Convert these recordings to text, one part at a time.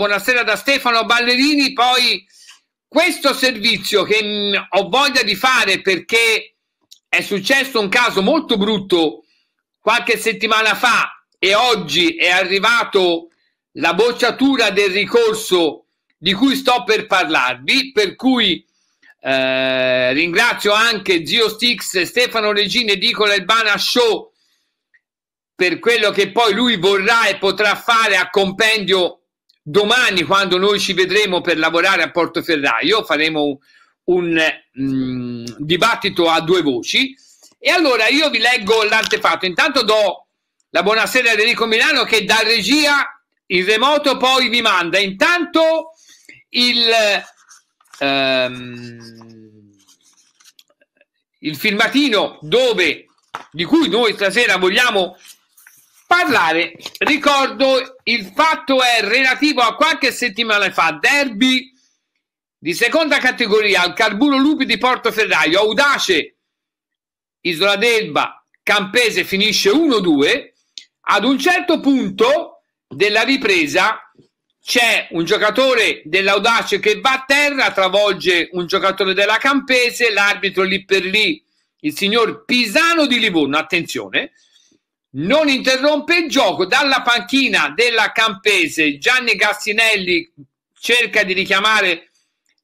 buonasera da Stefano Ballerini, poi questo servizio che mm, ho voglia di fare perché è successo un caso molto brutto qualche settimana fa e oggi è arrivato la bocciatura del ricorso di cui sto per parlarvi, per cui eh, ringrazio anche Zio Stix, Stefano Regine, Dicola Elbana Show per quello che poi lui vorrà e potrà fare a compendio domani quando noi ci vedremo per lavorare a Portoferraio faremo un, um, dibattito a due voci e allora io vi leggo l'artefatto intanto do la buonasera a Enrico Milano che da regia in remoto poi vi manda intanto il, um, il filmatino dove di cui noi stasera vogliamo parlare. Ricordo, il fatto è relativo a qualche settimana fa, derby di seconda categoria al Carburo Lupi di Portoferraio, Audace, Isola d'Elba, Campese finisce 1-2. Ad un certo punto della ripresa c'è un giocatore dell'Audace che va a terra, travolge un giocatore della Campese, l'arbitro lì per lì, il signor Pisano di Livorno, attenzione, non interrompe il gioco dalla panchina della Campese Gianni Gassinelli cerca di richiamare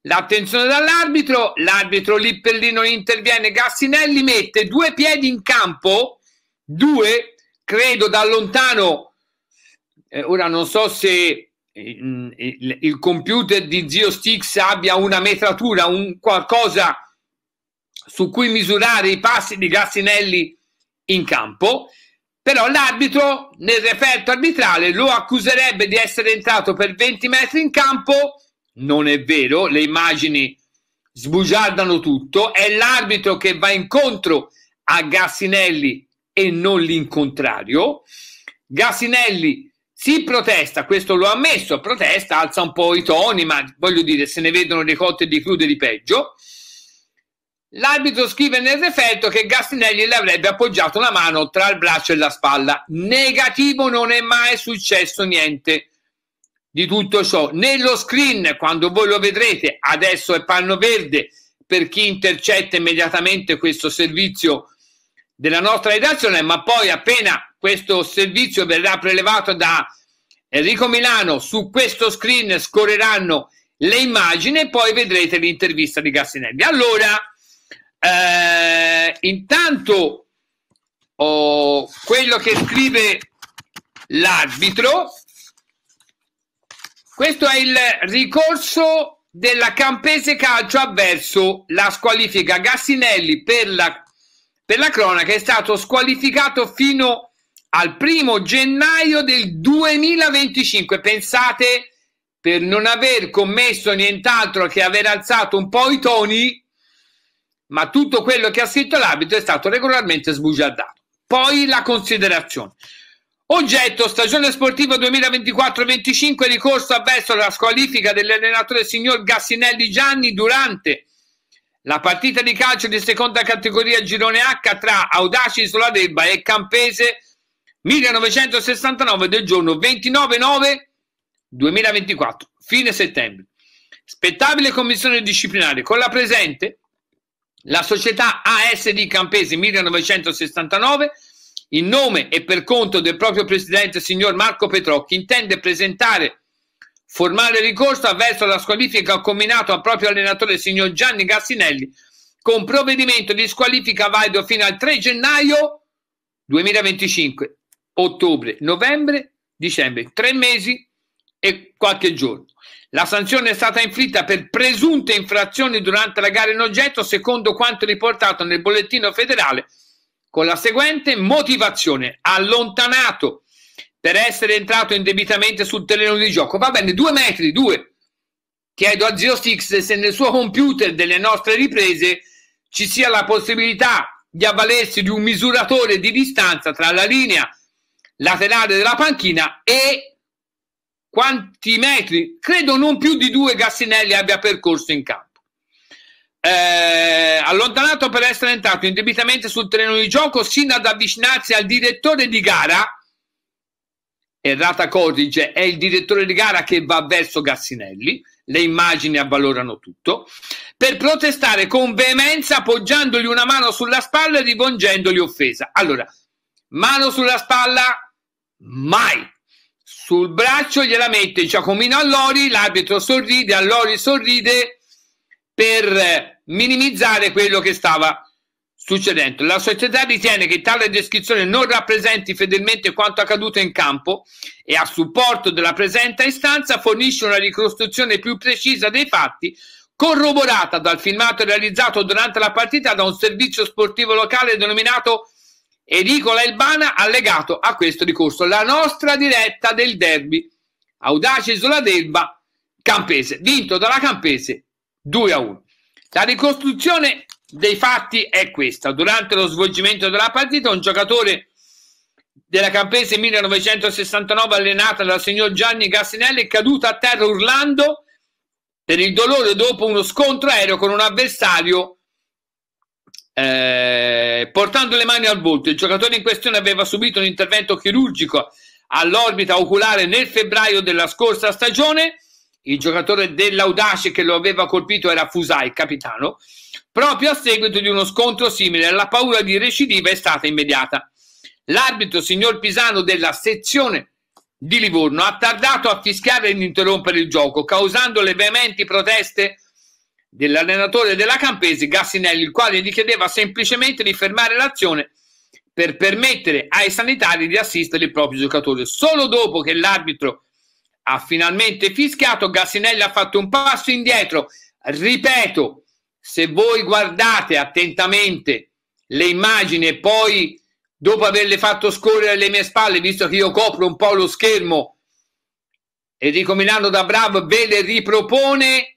l'attenzione dall'arbitro l'arbitro lì per lì non interviene Gassinelli mette due piedi in campo due credo da lontano eh, ora non so se eh, il, il, computer di zio Stix abbia una metratura un qualcosa su cui misurare i passi di Gassinelli in campo però l'arbitro nel referto arbitrale lo accuserebbe di essere entrato per 20 metri in campo. Non è vero, le immagini sbugiardano tutto. È l'arbitro che va incontro a Gassinelli e non l'incontrario. Gassinelli si protesta, questo lo ha ammesso, protesta, alza un po' i toni, ma voglio dire, se ne vedono le cotte di crude di peggio. L'arbitro scrive nel referto che Gastinelli le avrebbe appoggiato la mano tra il braccio e la spalla. Negativo, non è mai successo niente di tutto ciò. Nello screen, quando voi lo vedrete, adesso è panno verde per chi intercetta immediatamente questo servizio della nostra redazione, ma poi appena questo servizio verrà prelevato da Enrico Milano, su questo screen scorreranno le immagini e poi vedrete l'intervista di Gastinelli. Allora, eh, intanto oh, quello che scrive l'arbitro, questo è il ricorso della Campese Calcio avverso la squalifica. Gassinelli per la, per la cronaca è stato squalificato fino al primo gennaio del 2025. Pensate per non aver commesso nient'altro che aver alzato un po' i toni ma tutto quello che ha scritto l'arbitro è stato regolarmente sbugiardato. Poi la considerazione. Oggetto stagione sportiva 2024-25 ricorso avverso la squalifica dell'allenatore signor Gassinelli Gianni durante la partita di calcio di seconda categoria girone H tra Audaci Isola d'Elba e Campese 1969 del giorno 29-9 2024, fine settembre. Spettabile commissione disciplinare con la presente la società ASD Campesi 1969, in nome e per conto del proprio presidente signor Marco Petrocchi, intende presentare formale ricorso avverso la squalifica combinato al proprio allenatore signor Gianni Gassinelli con provvedimento di squalifica valido fino al 3 gennaio 2025, ottobre, novembre, dicembre, tre mesi e qualche giorno. La sanzione è stata inflitta per presunte infrazioni durante la gara in oggetto, secondo quanto riportato nel bollettino federale, con la seguente motivazione: allontanato per essere entrato indebitamente sul terreno di gioco. Va bene, due metri, due. Chiedo a Zio Six se nel suo computer delle nostre riprese ci sia la possibilità di avvalersi di un misuratore di distanza tra la linea laterale della panchina e quanti metri, credo non più di due Gassinelli abbia percorso in campo. Eh, allontanato per essere entrato indebitamente sul terreno di gioco sino ad avvicinarsi al direttore di gara. Errata codice, è il direttore di gara che va verso Gassinelli, le immagini avvalorano tutto, per protestare con veemenza appoggiandogli una mano sulla spalla e rivolgendogli offesa. Allora, mano sulla spalla, mai sul braccio gliela mette Giacomino Allori, l'arbitro sorride, Allori sorride per minimizzare quello che stava succedendo. La società ritiene che tale descrizione non rappresenti fedelmente quanto accaduto in campo e a supporto della presente istanza fornisce una ricostruzione più precisa dei fatti corroborata dal filmato realizzato durante la partita da un servizio sportivo locale denominato Edicola Elbana allegato a questo ricorso. La nostra diretta del derby. Audace Isola d'Elba, Campese, vinto dalla Campese 2 a 1. La ricostruzione dei fatti è questa. Durante lo svolgimento della partita, un giocatore della Campese 1969 allenata dal signor Gianni Gassinelli è caduto a terra urlando per il dolore dopo uno scontro aereo con un avversario eh, portando le mani al volto, il giocatore in questione aveva subito un intervento chirurgico all'orbita oculare nel febbraio della scorsa stagione. Il giocatore dell'Audace che lo aveva colpito era Fusai, capitano, proprio a seguito di uno scontro simile. La paura di recidiva è stata immediata. L'arbitro, signor Pisano, della sezione di Livorno ha tardato a fischiare e interrompere il gioco, causando le veementi proteste dell'allenatore della Campese Gassinelli, il quale gli chiedeva semplicemente di fermare l'azione per permettere ai sanitari di assistere il proprio giocatore. Solo dopo che l'arbitro ha finalmente fischiato, Gassinelli ha fatto un passo indietro. Ripeto, se voi guardate attentamente le immagini e poi dopo averle fatto scorrere alle mie spalle, visto che io copro un po' lo schermo, Enrico Milano da Bravo ve le ripropone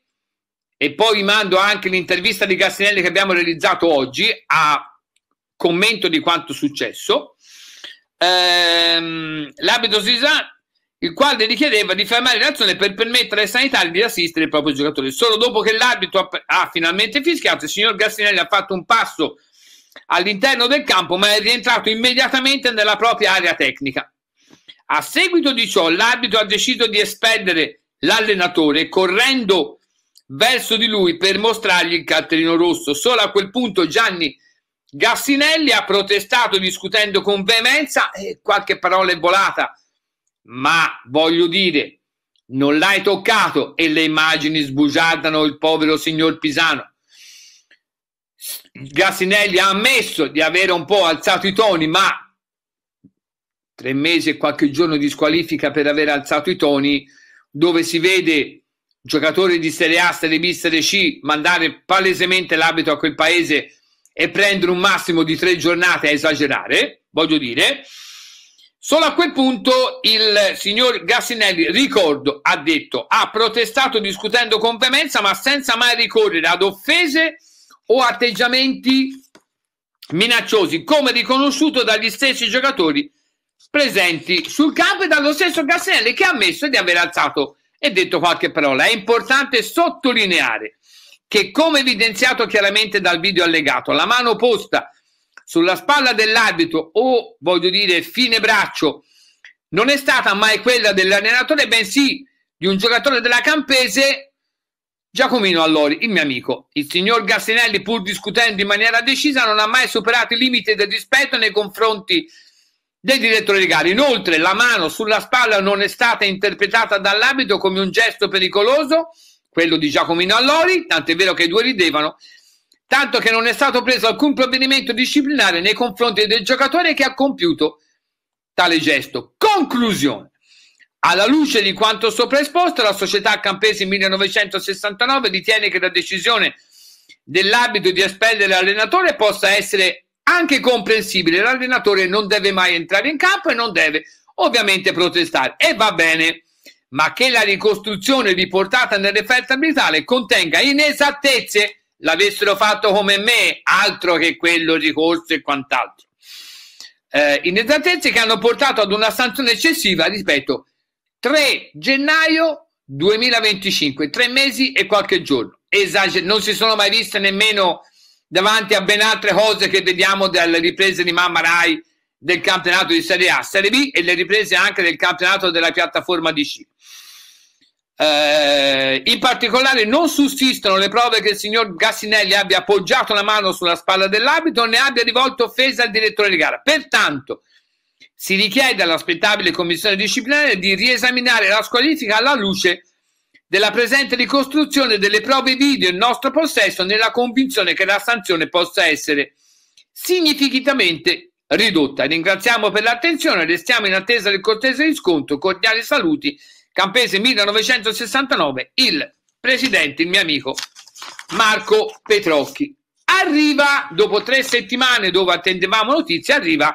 e poi vi mando anche l'intervista di Gassinelli che abbiamo realizzato oggi a commento di quanto successo. Ehm, l'abito Sisan, il quale richiedeva di fermare l'azione per permettere ai sanitari di assistere il proprio giocatore. Solo dopo che l'arbitro ha, ha finalmente fischiato, il signor Gassinelli ha fatto un passo all'interno del campo, ma è rientrato immediatamente nella propria area tecnica. A seguito di ciò, l'arbitro ha deciso di espellere l'allenatore correndo verso di lui per mostrargli il cartellino rosso. Solo a quel punto Gianni Gassinelli ha protestato discutendo con veemenza e qualche parola è volata. Ma voglio dire, non l'hai toccato e le immagini sbugiardano il povero signor Pisano. Gassinelli ha ammesso di avere un po' alzato i toni, ma tre mesi e qualche giorno di squalifica per aver alzato i toni, dove si vede giocatori di Serie A, Serie B, Serie C, mandare palesemente l'abito a quel paese e prendere un massimo di tre giornate a esagerare, voglio dire. Solo a quel punto il signor Gassinelli, ricordo, ha detto, ha protestato discutendo con veemenza ma senza mai ricorrere ad offese o atteggiamenti minacciosi, come riconosciuto dagli stessi giocatori presenti sul campo e dallo stesso Gassinelli che ha ammesso di aver alzato e detto qualche parola. È importante sottolineare che, come evidenziato chiaramente dal video allegato, la mano posta sulla spalla dell'arbitro o voglio dire fine braccio non è stata mai quella dell'allenatore, bensì di un giocatore della Campese, Giacomino Allori, il mio amico. Il signor Gassinelli, pur discutendo in maniera decisa, non ha mai superato i limiti del rispetto nei confronti del direttore di gara. Inoltre la mano sulla spalla non è stata interpretata dall'abito come un gesto pericoloso, quello di Giacomino Allori, tant'è vero che i due ridevano, tanto che non è stato preso alcun provvedimento disciplinare nei confronti del giocatore che ha compiuto tale gesto. Conclusione. Alla luce di quanto sopra esposto, la società Campesi 1969 ritiene che la decisione dell'abito di espellere l'allenatore possa essere anche comprensibile, l'allenatore non deve mai entrare in campo e non deve ovviamente protestare e va bene, ma che la ricostruzione riportata nell'offerta arbitrale contenga inesattezze, l'avessero fatto come me, altro che quello ricorso e quant'altro. Eh, inesattezze che hanno portato ad una sanzione eccessiva, ripeto, 3 gennaio 2025, tre mesi e qualche giorno. Esager- non si sono mai viste nemmeno davanti a ben altre cose che vediamo dalle riprese di Mamma Rai del campionato di Serie A, Serie B e le riprese anche del campionato della piattaforma di C. Eh, in particolare non sussistono le prove che il signor Gassinelli abbia appoggiato la mano sulla spalla dell'abito né abbia rivolto offesa al direttore di gara. Pertanto si richiede all'aspettabile commissione disciplinare di riesaminare la squalifica alla luce della presente ricostruzione delle prove video in nostro possesso nella convinzione che la sanzione possa essere significativamente ridotta. Ringraziamo per l'attenzione, restiamo in attesa del cortese riscontro. Cordiali saluti, Campese 1969, il presidente, il mio amico Marco Petrocchi. Arriva, dopo tre settimane dove attendevamo notizie, arriva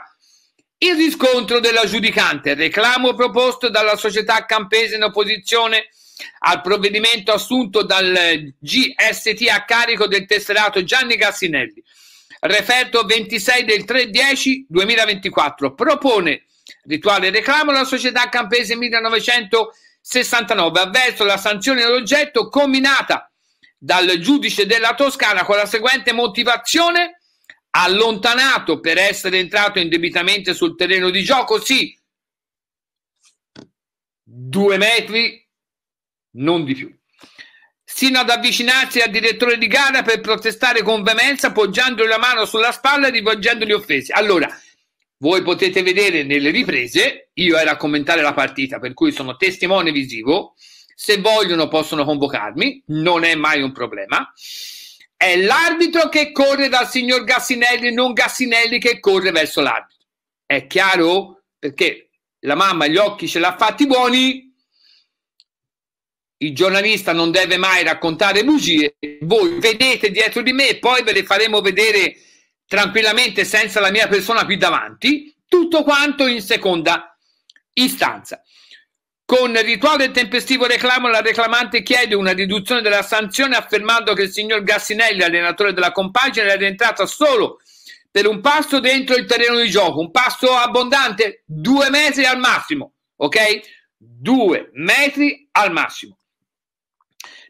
il riscontro della giudicante, reclamo proposto dalla società campese in opposizione al provvedimento assunto dal GST a carico del tesserato Gianni Gassinelli. Referto 26 del 3 10 2024 propone rituale reclamo la società Campese 1969 avverso la sanzione dell'oggetto combinata dal giudice della Toscana con la seguente motivazione allontanato per essere entrato indebitamente sul terreno di gioco sì due metri non di più. Sino ad avvicinarsi al direttore di gara per protestare con veemenza, poggiandogli la mano sulla spalla e rivolgendogli offese. Allora, voi potete vedere nelle riprese, io ero a commentare la partita, per cui sono testimone visivo, se vogliono possono convocarmi, non è mai un problema. È l'arbitro che corre dal signor Gassinelli, non Gassinelli che corre verso l'arbitro. È chiaro? Perché la mamma gli occhi ce l'ha fatti buoni, il giornalista non deve mai raccontare bugie, voi vedete dietro di me e poi ve le faremo vedere tranquillamente senza la mia persona qui davanti, tutto quanto in seconda istanza. Con rituale e tempestivo reclamo, la reclamante chiede una riduzione della sanzione affermando che il signor Gassinelli, allenatore della compagine, era rientrato solo per un passo dentro il terreno di gioco, un passo abbondante, due metri al massimo, ok? Due metri al massimo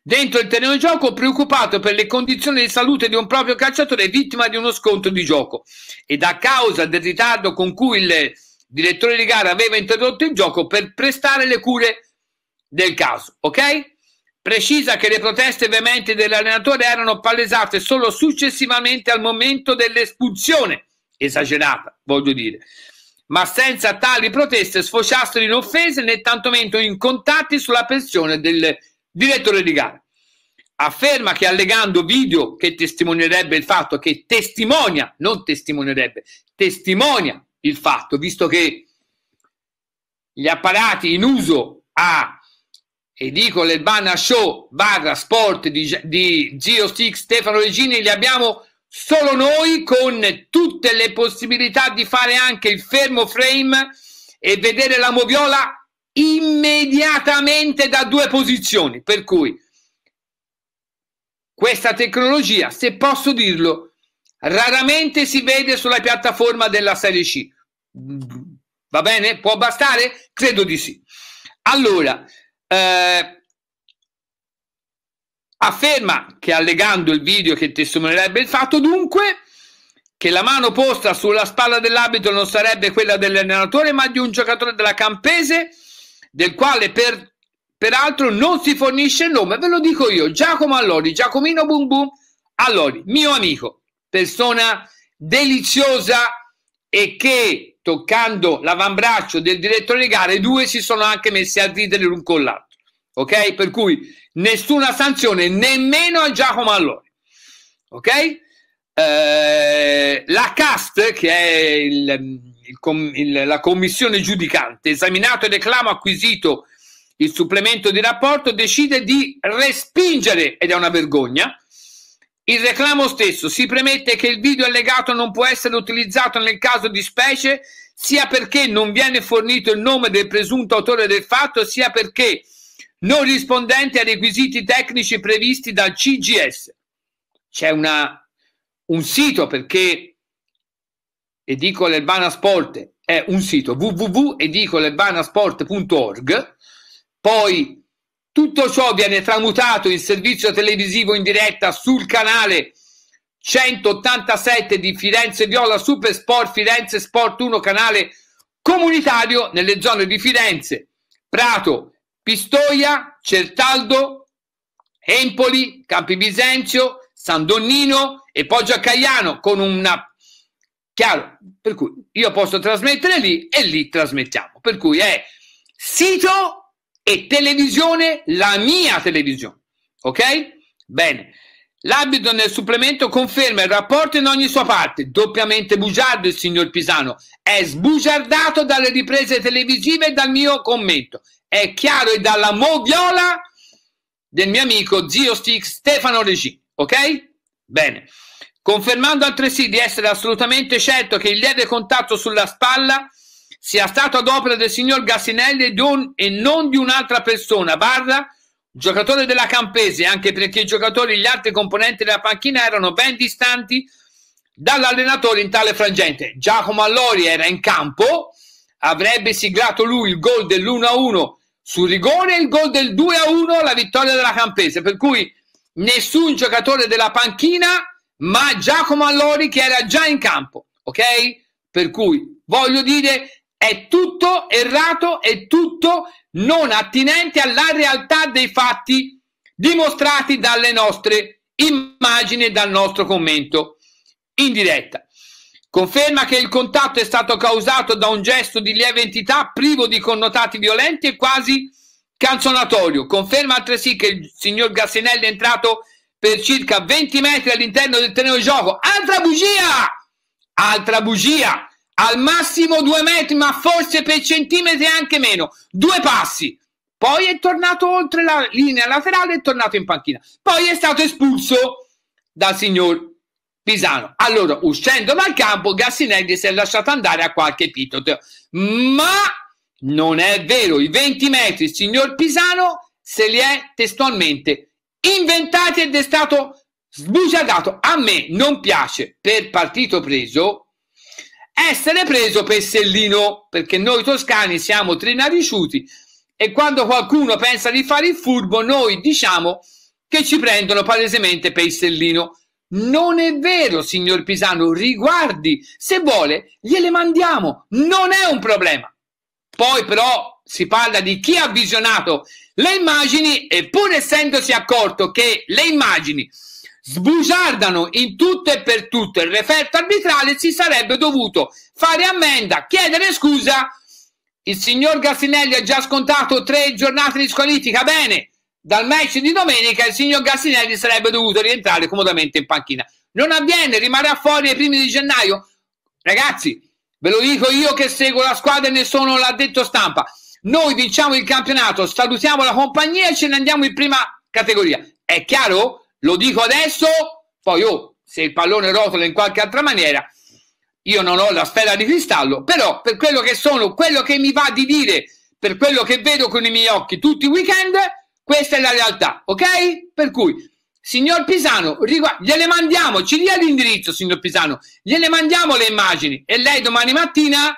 dentro il terreno di gioco preoccupato per le condizioni di salute di un proprio calciatore vittima di uno scontro di gioco ed a causa del ritardo con cui il direttore di gara aveva interrotto il gioco per prestare le cure del caso, ok? Precisa che le proteste veementi dell'allenatore erano palesate solo successivamente al momento dell'espulsione, esagerata, voglio dire ma senza tali proteste sfociassero in offese né tantomeno in contatti sulla pensione del direttore di gara, afferma che allegando video che testimonierebbe il fatto che testimonia, non testimonierebbe, testimonia il fatto, visto che gli apparati in uso a edicole Bana Show barra sport di, di GeoSix Stefano Regini li abbiamo solo noi con tutte le possibilità di fare anche il fermo frame e vedere la moviola immediatamente da due posizioni. Per cui questa tecnologia, se posso dirlo, raramente si vede sulla piattaforma della Serie C. Va bene? Può bastare? Credo di sì. Allora, eh, afferma che allegando il video che testimonierebbe il fatto dunque che la mano posta sulla spalla dell'abito non sarebbe quella dell'allenatore ma di un giocatore della Campese del quale per, peraltro non si fornisce il nome, ve lo dico io, Giacomo Allori, Giacomino Bum Bum Allori, mio amico, persona deliziosa e che toccando l'avambraccio del direttore di gare, due si sono anche messi a ridere l'un con l'altro. Ok? Per cui nessuna sanzione, nemmeno a Giacomo Allori. Ok? Eh, la CAST, che è il il il, la commissione giudicante, esaminato il reclamo acquisito il supplemento di rapporto, decide di respingere, ed è una vergogna, il reclamo stesso. Si premette che il video allegato non può essere utilizzato nel caso di specie, sia perché non viene fornito il nome del presunto autore del fatto, sia perché non rispondente ai requisiti tecnici previsti dal CGS. C'è una, un sito perché Edicole Urbana Sport è un sito www.edicoleurbanaspolt.org, poi tutto ciò viene tramutato in servizio televisivo in diretta sul canale 187 di Firenze Viola Super Sport Firenze Sport 1 canale comunitario nelle zone di Firenze, Prato, Pistoia, Certaldo, Empoli, Campi Bisenzio, San Donnino e Poggio a Caiano con una Chiaro? Per cui io posso trasmettere lì e lì trasmettiamo. Per cui è sito e televisione, la mia televisione. Ok? Bene. L'abito nel supplemento conferma il rapporto in ogni sua parte, doppiamente bugiardo il signor Pisano, è sbugiardato dalle riprese televisive e dal mio commento, è chiaro e dalla moviola del mio amico zio Stick Stefano Regini, ok? Bene confermando altresì di essere assolutamente certo che il lieve contatto sulla spalla sia stato ad opera del signor Gassinelli e, non di un'altra persona, barra giocatore della Campese, anche perché i giocatori e gli altri componenti della panchina erano ben distanti dall'allenatore in tale frangente. Giacomo Allori era in campo, avrebbe siglato lui il gol dell'1-1 sul rigore e il gol del 2-1 alla vittoria della Campese, per cui nessun giocatore della panchina ma Giacomo Allori che era già in campo, ok? Per cui voglio dire è tutto errato, è tutto non attinente alla realtà dei fatti dimostrati dalle nostre immagini e dal nostro commento in diretta. Conferma che il contatto è stato causato da un gesto di lieve entità privo di connotati violenti e quasi canzonatorio. Conferma altresì che il signor Gassinelli è entrato per circa 20 metri all'interno del terreno di gioco. Altra bugia! Altra bugia! Al massimo due metri, ma forse per centimetri anche meno. Due passi. Poi è tornato oltre la linea laterale e è tornato in panchina. Poi è stato espulso dal signor Pisano. Allora, uscendo dal campo, Gassinelli si è lasciato andare a qualche epitote. Ma non è vero, i 20 metri il signor Pisano se li è testualmente inventati ed è stato sbugiardato. A me non piace per partito preso essere preso per sellino, perché noi toscani siamo trinariciuti e quando qualcuno pensa di fare il furbo noi diciamo che ci prendono palesemente per il sellino. Non è vero, signor Pisano, riguardi, se vuole gliele mandiamo, non è un problema. Poi però si parla di chi ha visionato le immagini e pur essendosi accorto che le immagini sbugiardano in tutto e per tutto il referto arbitrale, si sarebbe dovuto fare ammenda, chiedere scusa. Il signor Gassinelli ha già scontato tre giornate di squalifica. Bene, dal match di domenica il signor Gassinelli sarebbe dovuto rientrare comodamente in panchina. Non avviene, rimarrà fuori ai primi di gennaio. Ragazzi, ve lo dico io che seguo la squadra e ne sono l'addetto stampa noi vinciamo il campionato, salutiamo la compagnia e ce ne andiamo in prima categoria. È chiaro? Lo dico adesso, poi oh, se il pallone rotola in qualche altra maniera, io non ho la sfera di cristallo, però per quello che sono, quello che mi va di dire, per quello che vedo con i miei occhi tutti i weekend, questa è la realtà, ok? Per cui, signor Pisano, rigu- gliele mandiamo, ci dia l'indirizzo, signor Pisano, gliele mandiamo le immagini e lei domani mattina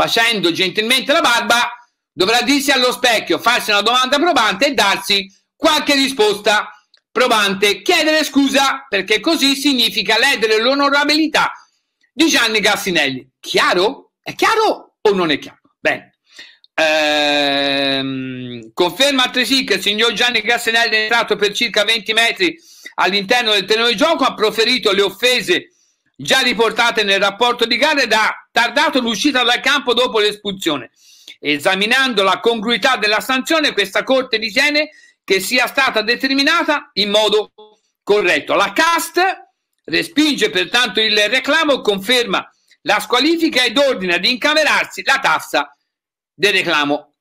facendo gentilmente la barba, dovrà dirsi allo specchio, farsi una domanda probante e darsi qualche risposta probante. Chiedere scusa, perché così significa ledere l'onorabilità di Gianni Gassinelli. Chiaro? È chiaro o non è chiaro? Bene. Ehm, conferma altresì che il signor Gianni Gassinelli è entrato per circa 20 metri all'interno del terreno di gioco, ha proferito le offese già riportate nel rapporto di gara ed ha tardato l'uscita dal campo dopo l'espulsione. Esaminando la congruità della sanzione, questa Corte ritiene che sia stata determinata in modo corretto. La CAST respinge pertanto il reclamo, conferma la squalifica ed ordina di incamerarsi la tassa del reclamo.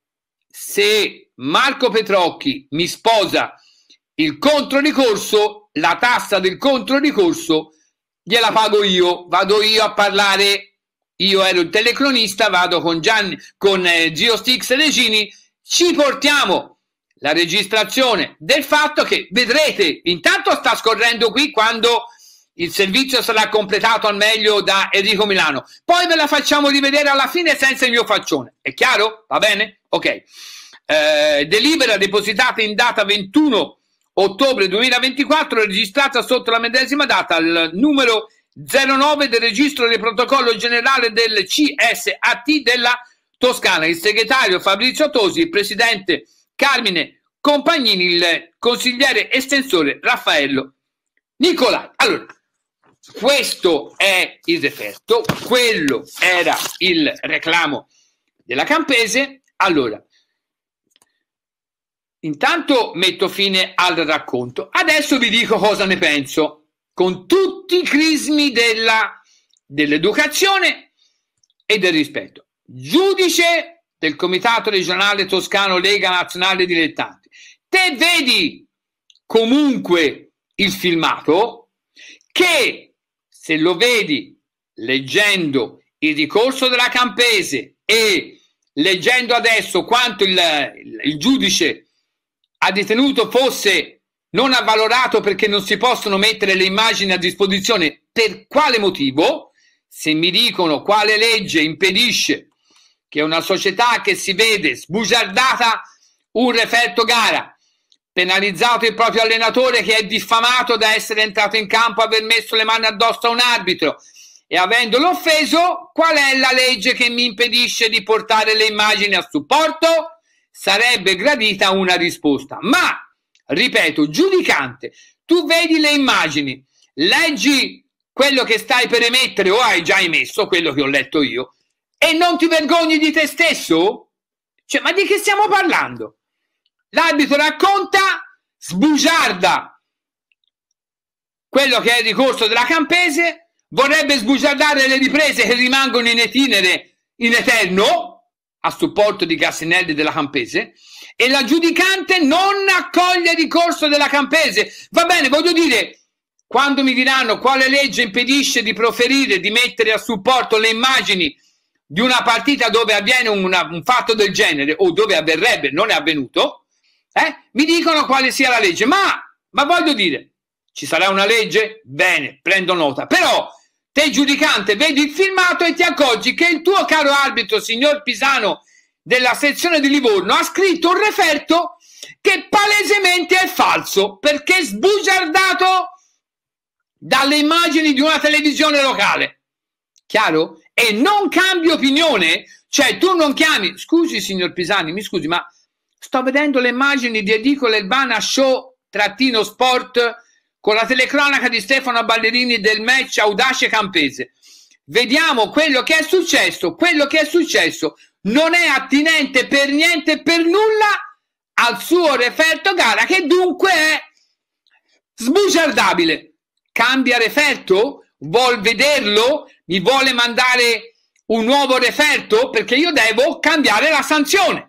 Se Marco Petrocchi mi sposa il controricorso, la tassa del controricorso gliela pago io, vado io a parlare. Io ero il telecronista, vado con Gianni, con eh, Gio Stix Regini, ci portiamo la registrazione del fatto che vedrete, intanto sta scorrendo qui quando il servizio sarà completato al meglio da Enrico Milano. Poi ve la facciamo rivedere alla fine senza il mio faccione. È chiaro? Va bene? Ok. Eh, delibera depositata in data 21 ottobre 2024 registrata sotto la medesima data al numero 09 del registro del protocollo generale del CSAT della Toscana, il segretario Fabrizio Tosi, il presidente Carmine Compagnini, il consigliere estensore Raffaello Nicolai. Allora, questo è il referto, quello era il reclamo della Campese. Allora, Intanto metto fine al racconto. Adesso vi dico cosa ne penso, con tutti i crismi della, dell'educazione e del rispetto. Giudice del Comitato regionale toscano Lega Nazionale Dilettanti, te vedi comunque il filmato che se lo vedi leggendo il ricorso della Campese e leggendo adesso quanto il, il, il giudice ha ritenuto fosse non avvalorato perché non si possono mettere le immagini a disposizione, per quale motivo? Se mi dicono quale legge impedisce che una società che si vede sbugiardata un referto gara, penalizzato il proprio allenatore che è diffamato da essere entrato in campo, aver messo le mani addosso a un arbitro e avendolo offeso, qual è la legge che mi impedisce di portare le immagini a supporto? sarebbe gradita una risposta. Ma, ripeto, giudicante, tu vedi le immagini, leggi quello che stai per emettere o hai già emesso, quello che ho letto io, e non ti vergogni di te stesso? Cioè, ma di che stiamo parlando? L'arbitro racconta, sbugiarda quello che è il ricorso della Campese, vorrebbe sbugiardare le riprese che rimangono in etinere in eterno, a supporto di Gassinelli della Campese e la giudicante non accoglie il ricorso della Campese. Va bene, voglio dire, quando mi diranno quale legge impedisce di proferire, di mettere a supporto le immagini di una partita dove avviene una, un fatto del genere o dove avverrebbe, non è avvenuto, eh, mi dicono quale sia la legge. Ma, ma voglio dire, ci sarà una legge? Bene, prendo nota. Però Te giudicante vedi il filmato e ti accorgi che il tuo caro arbitro, signor Pisano della sezione di Livorno, ha scritto un referto che palesemente è falso perché sbugiardato dalle immagini di una televisione locale. Chiaro? E non cambi opinione, cioè tu non chiami, scusi signor Pisani, mi scusi, ma sto vedendo le immagini di Edicola Urbana Show trattino sport con la telecronaca di Stefano Ballerini del match Audace Campese. Vediamo quello che è successo, quello che è successo non è attinente per niente, per nulla al suo referto gara che dunque è sbugiardabile. Cambia referto? Vuol vederlo? Mi vuole mandare un nuovo referto? Perché io devo cambiare la sanzione.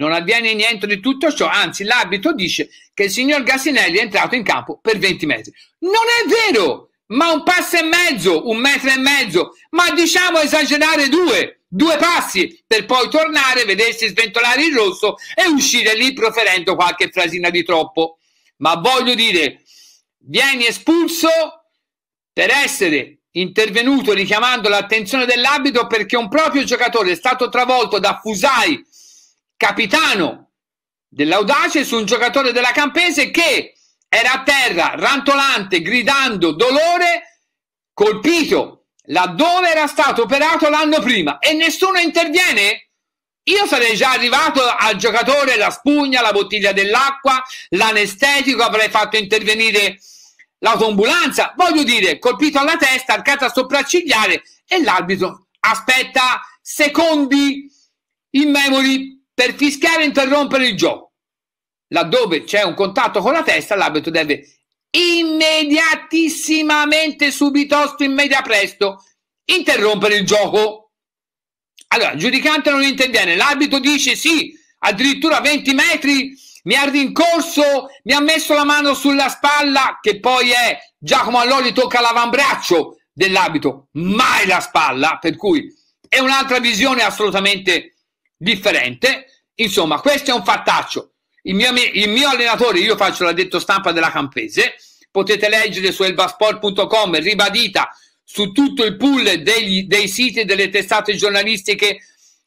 Non avviene niente di tutto ciò, anzi l'abito dice che il signor Gassinelli è entrato in campo per 20 metri. Non è vero, ma un passo e mezzo, un metro e mezzo, ma diciamo esagerare due, due passi per poi tornare, vedersi sventolare il rosso e uscire lì proferendo qualche frasina di troppo. Ma voglio dire, vieni espulso per essere intervenuto richiamando l'attenzione dell'abito perché un proprio giocatore è stato travolto da fusai capitano dell'Audace su un giocatore della Campese che era a terra, rantolante, gridando dolore, colpito laddove era stato operato l'anno prima e nessuno interviene? Io sarei già arrivato al giocatore, la spugna, la bottiglia dell'acqua, l'anestetico, avrei fatto intervenire l'autoambulanza, voglio dire, colpito alla testa, al sopraccigliare e l'arbitro aspetta secondi immemori per fischiare e interrompere il gioco. Laddove c'è un contatto con la testa, l'abito deve immediatissimamente, subitosto, immedia presto, interrompere il gioco. Allora, il giudicante non interviene, l'arbitro dice sì, addirittura 20 metri, mi ha rincorso, mi ha messo la mano sulla spalla, che poi è Giacomo Alloli tocca l'avambraccio dell'abito, mai la spalla, per cui è un'altra visione assolutamente differente. Insomma, questo è un fattaccio. Il mio, il mio allenatore, io faccio la detto stampa della Campese, potete leggere su elbasport.com, ribadita su tutto il pool degli, dei siti e delle testate giornalistiche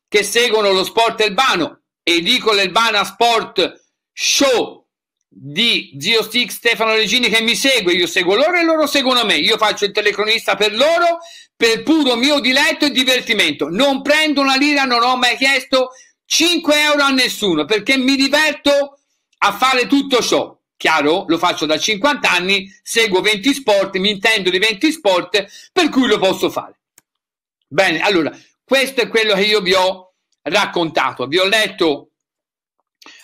che seguono lo sport elbano. E dico l'Elbana Sport Show di Zio Stick Stefano Regini che mi segue, io seguo loro e loro seguono me, io faccio il telecronista per loro per puro mio diletto e divertimento. Non prendo una lira, non ho mai chiesto 5 euro a nessuno perché mi diverto a fare tutto ciò. Chiaro? Lo faccio da 50 anni, seguo 20 sport, mi intendo di 20 sport, per cui lo posso fare. Bene, allora, questo è quello che io vi ho raccontato. Vi ho letto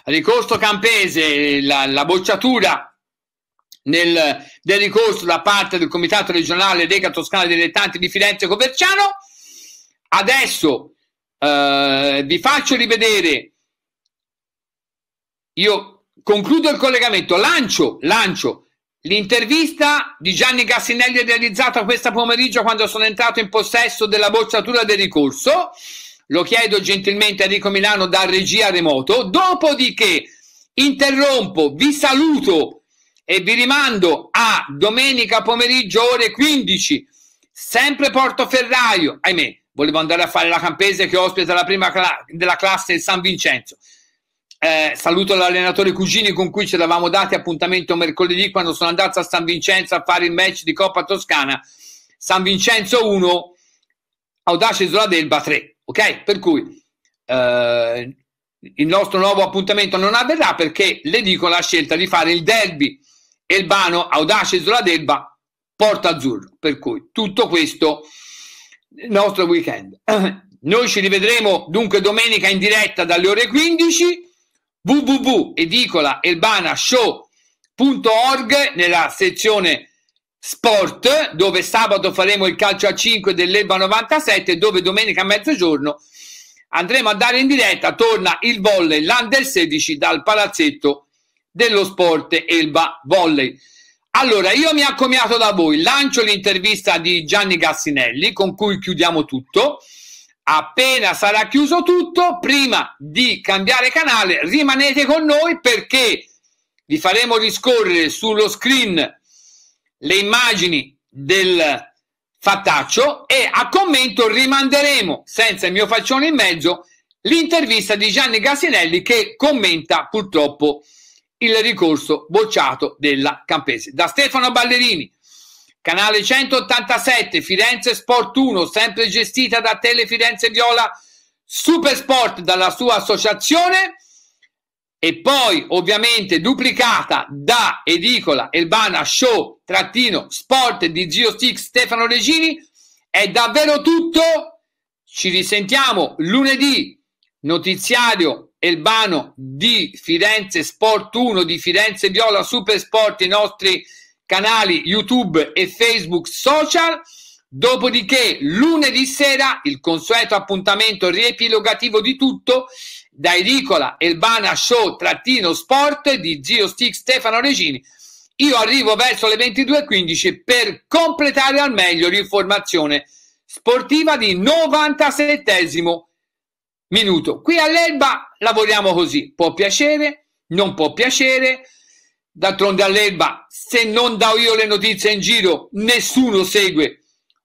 ricorso campese, la, la bocciatura nel, del ricorso da parte del Comitato regionale Lega Toscana Dilettanti di Firenze Coverciano. Adesso eh, vi faccio rivedere. Io concludo il collegamento, lancio, lancio l'intervista di Gianni Cassinelli realizzata questa pomeriggio quando sono entrato in possesso della bocciatura del ricorso. Lo chiedo gentilmente a Enrico Milano da regia remoto. Dopodiché interrompo, vi saluto e vi rimando a domenica pomeriggio ore 15, sempre Portoferraio. Ahimè, volevo andare a fare la campese che ospita la prima cla- della classe il San Vincenzo. Eh, saluto l'allenatore Cugini con cui ci eravamo dati appuntamento mercoledì quando sono andato a San Vincenzo a fare il match di Coppa Toscana. San Vincenzo 1, Audace Isola d'Elba 3. Ok? Per cui eh, il nostro nuovo appuntamento non avverrà perché le dico la scelta di fare il derby Elbano, Audace Isola d'Elba, Porta Azzurro. Per cui tutto questo il nostro weekend. Noi ci rivedremo dunque domenica in diretta dalle ore 15 www.edicolaelbanashow.org nella sezione sport dove sabato faremo il calcio a 5 dell'Elba 97 dove domenica a mezzogiorno andremo a dare in diretta torna il volley l'under 16 dal palazzetto dello sport Elba Volley. Allora, io mi accomiato da voi, lancio l'intervista di Gianni Gassinelli con cui chiudiamo tutto. Appena sarà chiuso tutto, prima di cambiare canale, rimanete con noi perché vi faremo riscorrere sullo screen le immagini del fattaccio e a commento rimanderemo, senza il mio faccione in mezzo, l'intervista di Gianni Gassinelli che commenta purtroppo il ricorso bocciato della Campese. Da Stefano Ballerini, canale 187, Firenze Sport 1, sempre gestita da Tele Firenze Viola Super Sport, dalla sua associazione e poi ovviamente duplicata da Edicola Elbana Show trattino Sport di Zio Stick Stefano Regini. È davvero tutto. Ci risentiamo lunedì, notiziario Elbano di Firenze Sport 1 di Firenze Viola Supersport, i nostri canali YouTube e Facebook social. Dopodiché lunedì sera il consueto appuntamento riepilogativo di tutto da Edicola Elbana Show trattino sport di Zio Stick Stefano Regini. Io arrivo verso le 22.15 per completare al meglio l'informazione sportiva di 97 minuto. Qui all'Elba lavoriamo così, può piacere, non può piacere, d'altronde all'Elba, se non do io le notizie in giro nessuno segue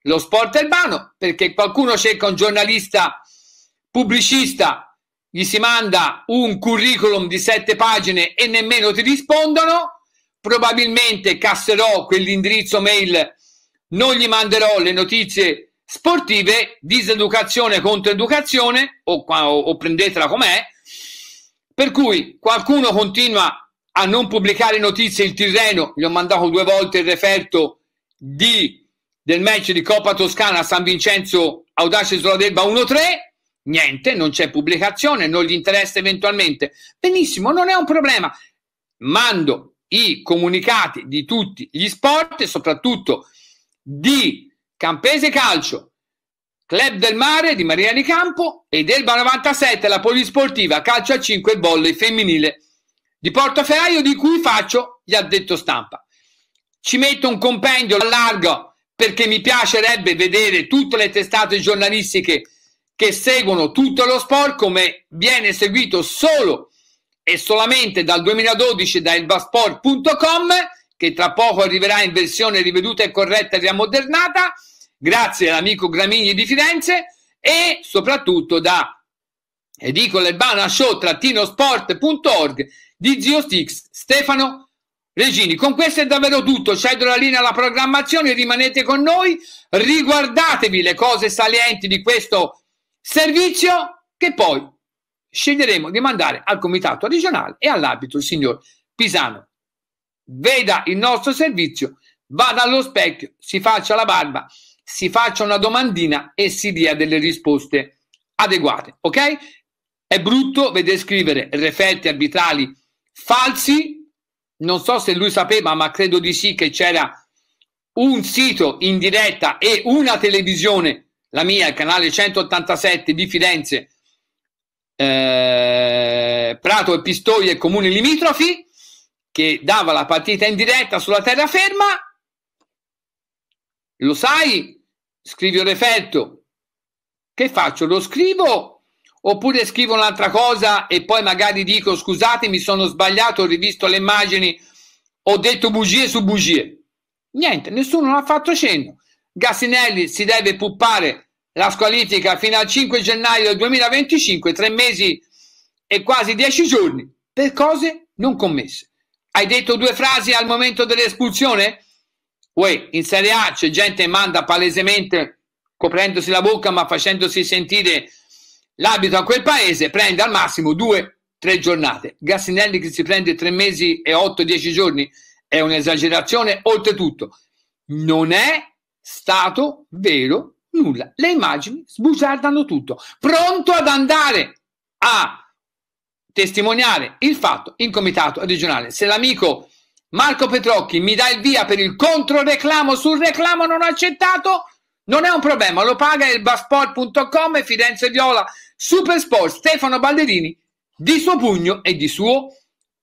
lo sport urbano perché qualcuno cerca un giornalista pubblicista, gli si manda un curriculum di sette pagine e nemmeno ti rispondono, probabilmente casserò quell'indirizzo mail, non gli manderò le notizie sportive, diseducazione contro educazione, o, o prendetela com'è, per cui qualcuno continua a non pubblicare notizie in Tirreno, gli ho mandato due volte il referto di, del match di Coppa Toscana San Vincenzo Audace Sola Delba 1-3, niente, non c'è pubblicazione, non gli interessa eventualmente. Benissimo, non è un problema. Mando i comunicati di tutti gli sport, soprattutto di Campese Calcio, Club del Mare di Maria di Campo ed Elba 97 la polisportiva calcio a 5 e volley femminile di Portoferraio di cui faccio gli addetto stampa. Ci metto un compendio a largo perché mi piacerebbe vedere tutte le testate giornalistiche che seguono tutto lo sport come viene seguito solo e solamente dal 2012 da elbasport.com che tra poco arriverà in versione riveduta e corretta e riammodernata grazie all'amico Gramigni di Firenze e soprattutto da edicola urbana show-sport.org di Zio Stix Stefano Regini. Con questo è davvero tutto, cedo la linea alla programmazione, rimanete con noi, riguardatevi le cose salienti di questo servizio che poi sceglieremo di mandare al comitato regionale e all'abito il signor Pisano. Veda il nostro servizio, vada allo specchio, si faccia la barba si faccia una domandina e si dia delle risposte adeguate, ok? È brutto vedere scrivere referti arbitrali falsi. Non so se lui sapeva, ma credo di sì che c'era un sito in diretta e una televisione, la mia, il canale 187 di Firenze, eh, Prato e Pistoia e comuni limitrofi, che dava la partita in diretta sulla terraferma. Lo sai scrivi un effetto. Che faccio? Lo scrivo oppure scrivo un'altra cosa e poi magari dico scusate mi sono sbagliato, ho rivisto le immagini, ho detto bugie su bugie. Niente, nessuno non ha fatto cenno. Gassinelli si deve puppare la squalifica fino al 5 gennaio 2025, tre mesi e quasi dieci giorni per cose non commesse. Hai detto due frasi al momento dell'espulsione? Uè, in Serie A c'è gente che manda palesemente coprendosi la bocca ma facendosi sentire l'abito a quel paese, prende al massimo due, tre giornate. Gassinelli che si prende tre mesi e otto, dieci giorni è un'esagerazione, oltretutto non è stato vero nulla. Le immagini sbugiardano tutto, pronto ad andare a testimoniare il fatto in comitato regionale. Se l'amico Marco Petrocchi mi dà il via per il controreclamo sul reclamo non accettato? Non è un problema, lo paga il basport.com, Firenze Viola, Supersport, Stefano Ballerini, di suo pugno e di suo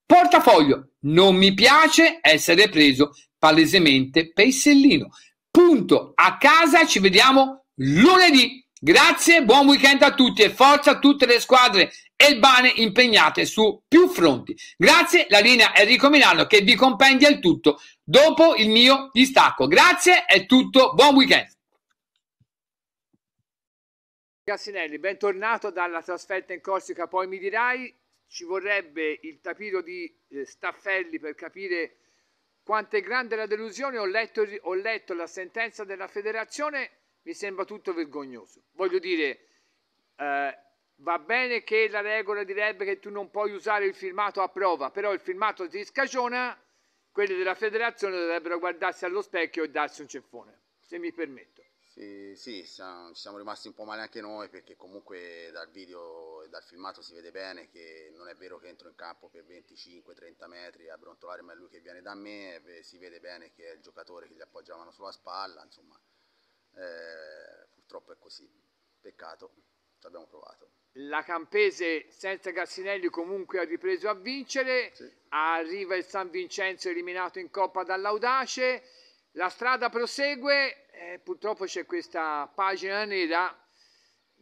portafoglio. Non mi piace essere preso palesemente per il sellino. Punto. A casa ci vediamo lunedì. Grazie, buon weekend a tutti e forza a tutte le squadre elbane impegnate su più fronti. Grazie, la linea Enrico Milano che vi compendia il tutto dopo il mio distacco. Grazie, è tutto, buon weekend. Cassinelli, bentornato dalla trasferta in Corsica, poi mi dirai, ci vorrebbe il tapiro di eh, Staffelli per capire quanto è grande la delusione. Ho letto, ho letto la sentenza della federazione mi sembra tutto vergognoso. Voglio dire, eh, va bene che la regola direbbe che tu non puoi usare il filmato a prova, però il filmato ti scagiona, quelli della federazione dovrebbero guardarsi allo specchio e darsi un ceffone, se mi permetto. Sì, sì, siamo, ci siamo rimasti un po' male anche noi perché comunque dal video e dal filmato si vede bene che non è vero che entro in campo per 25-30 metri a brontolare ma è lui che viene da me, eh, si vede bene che è il giocatore che gli appoggiavano sulla spalla, insomma eh, purtroppo è così, peccato, ci abbiamo provato. La Campese senza Gassinelli comunque ha ripreso a vincere, sì. arriva il San Vincenzo eliminato in Coppa dall'Audace, la strada prosegue, eh, purtroppo c'è questa pagina nera.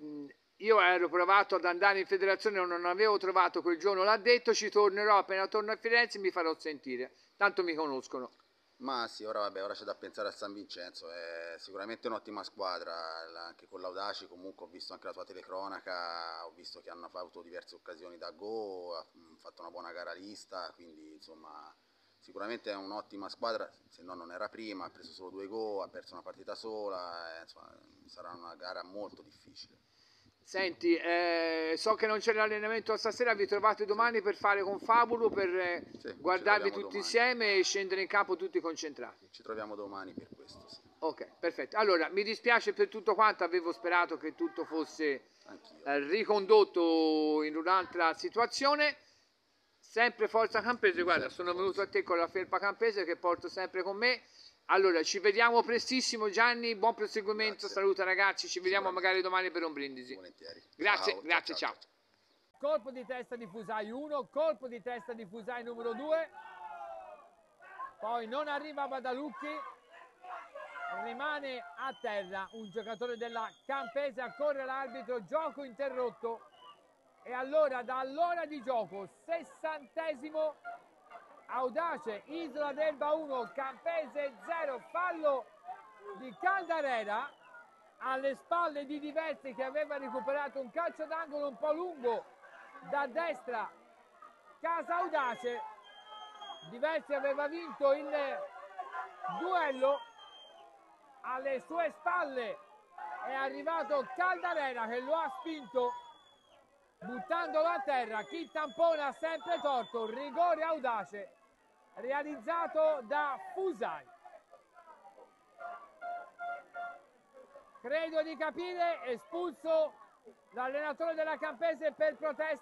Mm, io ero provato ad andare in federazione, non avevo trovato quel giorno, l'ha detto, ci tornerò appena torno a Firenze e mi farò sentire, tanto mi conoscono. Ma sì, ora, vabbè, ora c'è da pensare a San Vincenzo, è sicuramente un'ottima squadra, anche con l'Audaci comunque ho visto anche la tua telecronaca, ho visto che hanno fatto diverse occasioni da go, ha fatto una buona gara lista, quindi insomma sicuramente è un'ottima squadra, se no non era prima, ha preso solo due go, ha perso una partita sola, eh, insomma, sarà una gara molto difficile. Senti, eh, so che non c'è l'allenamento stasera, vi trovate domani per fare con Fabulo, per eh, sì, guardarvi tutti domani. insieme e scendere in campo tutti concentrati. Ci troviamo domani per questo, sì. Ok, perfetto. Allora, mi dispiace per tutto quanto, avevo sperato che tutto fosse eh, ricondotto in un'altra situazione. Sempre Forza Campese, guarda, sempre certo, sono venuto a te con la felpa campese che porto sempre con me. Allora, ci vediamo prestissimo Gianni, buon proseguimento, Grazie. saluta ragazzi, ci vediamo magari domani per un brindisi. Volentieri. Grazie, Ciao, grazie, ciao. ciao. Colpo di testa di Fusai 1, colpo di testa di Fusai numero 2. Poi non arriva Badalucchi, rimane a terra un giocatore della Campese, accorre l'arbitro, gioco interrotto. E allora da all'ora di gioco, sessantesimo Audace, Isola d'Elba 1, Campese 0, fallo di Caldarera alle spalle di Diversi che aveva recuperato un calcio d'angolo un po' lungo da destra Casa Audace Diversi aveva vinto il duello alle sue spalle è arrivato Caldarera che lo ha spinto buttandolo a terra chi tampona ha sempre torto rigore Audace realizzato da Fusai. Credo di capire, espulso l'allenatore della Campese per protesta.